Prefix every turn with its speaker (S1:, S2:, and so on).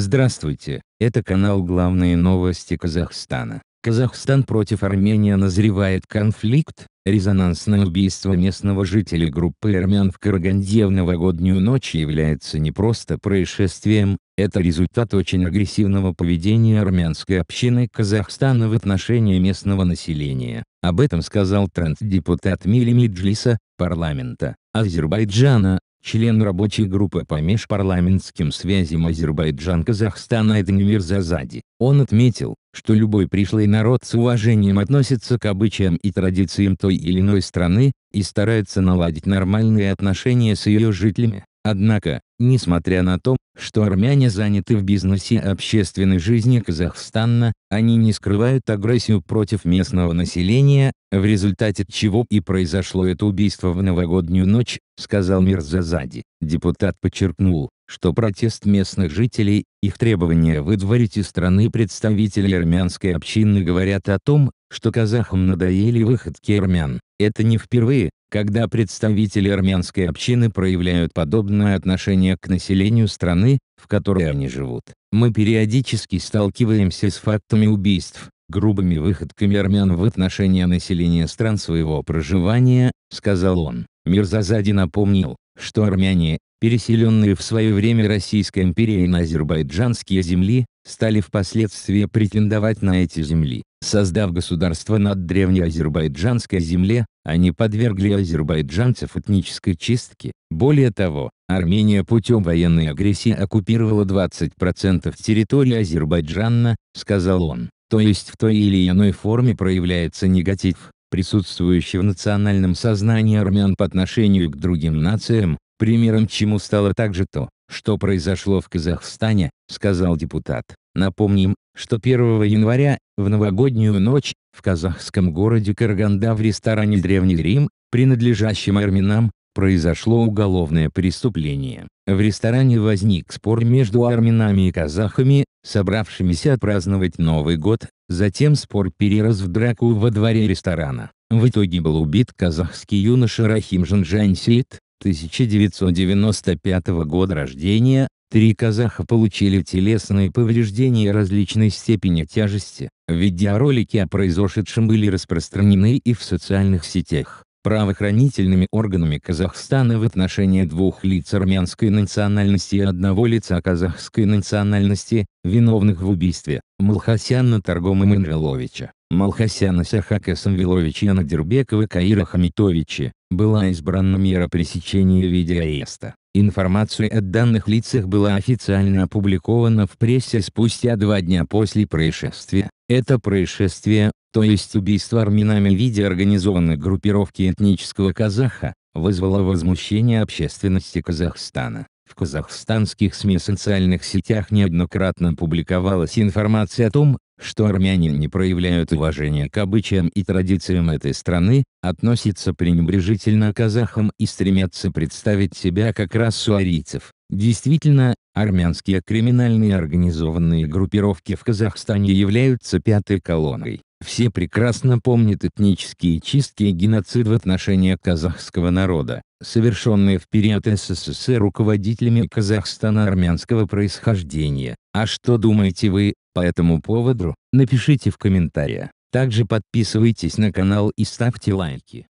S1: Здравствуйте, это канал «Главные новости Казахстана». Казахстан против Армении назревает конфликт, резонансное убийство местного жителя группы армян в Караганде в новогоднюю ночь является не просто происшествием, это результат очень агрессивного поведения армянской общины Казахстана в отношении местного населения. Об этом сказал транс-депутат Мили Миджлиса парламента, Азербайджана, член рабочей группы по межпарламентским связям Азербайджан-Казахстана Эдмир Зазади. Он отметил, что любой пришлый народ с уважением относится к обычаям и традициям той или иной страны и старается наладить нормальные отношения с ее жителями. Однако, несмотря на то, что армяне заняты в бизнесе и общественной жизни Казахстана, они не скрывают агрессию против местного населения, в результате чего и произошло это убийство в новогоднюю ночь, сказал Мирзазади. Депутат подчеркнул, что протест местных жителей, их требования выдворить из страны представителей армянской общины говорят о том, что казахам надоели выходки армян. Это не впервые, когда представители армянской общины проявляют подобное отношение к населению страны, в которой они живут, мы периодически сталкиваемся с фактами убийств, грубыми выходками армян в отношении населения стран своего проживания, сказал он. Мирзазади напомнил, что армяне, переселенные в свое время Российской империей на азербайджанские земли, стали впоследствии претендовать на эти земли. Создав государство над древнеазербайджанской земле, они подвергли азербайджанцев этнической чистке. Более того, Армения путем военной агрессии оккупировала 20% территории Азербайджана, сказал он. То есть в той или иной форме проявляется негатив, присутствующий в национальном сознании армян по отношению к другим нациям, примером чему стало также то, что произошло в Казахстане, сказал депутат. Напомним, что 1 января, в новогоднюю ночь, в казахском городе Карганда в ресторане «Древний Рим», принадлежащем армянам, произошло уголовное преступление. В ресторане возник спор между армянами и казахами, собравшимися отпраздновать Новый год, затем спор перерос в драку во дворе ресторана. В итоге был убит казахский юноша Рахим Жанжансит, 1995 года рождения, Три казаха получили телесные повреждения различной степени тяжести, видеоролики о произошедшем были распространены и в социальных сетях. Правоохранительными органами Казахстана в отношении двух лиц армянской национальности и одного лица казахской национальности, виновных в убийстве, Малхасяна Торгома Манвеловича, Малхасяна Сахака Самвеловича и Анадербекова Каира Хамитовича, была избрана мера пресечения в виде ареста. Информация о данных лицах была официально опубликована в прессе спустя два дня после происшествия. Это происшествие, то есть убийство армянами в виде организованной группировки этнического казаха, вызвало возмущение общественности Казахстана. В казахстанских СМИ социальных сетях неоднократно публиковалась информация о том, что армяне не проявляют уважения к обычаям и традициям этой страны, относятся пренебрежительно к казахам и стремятся представить себя как расу арийцев. Действительно, армянские криминальные организованные группировки в Казахстане являются пятой колонной. Все прекрасно помнят этнические чистки и геноцид в отношении казахского народа, совершенные в период СССР руководителями Казахстана армянского происхождения. А что думаете вы, по этому поводу, напишите в комментариях. Также подписывайтесь на канал и ставьте лайки.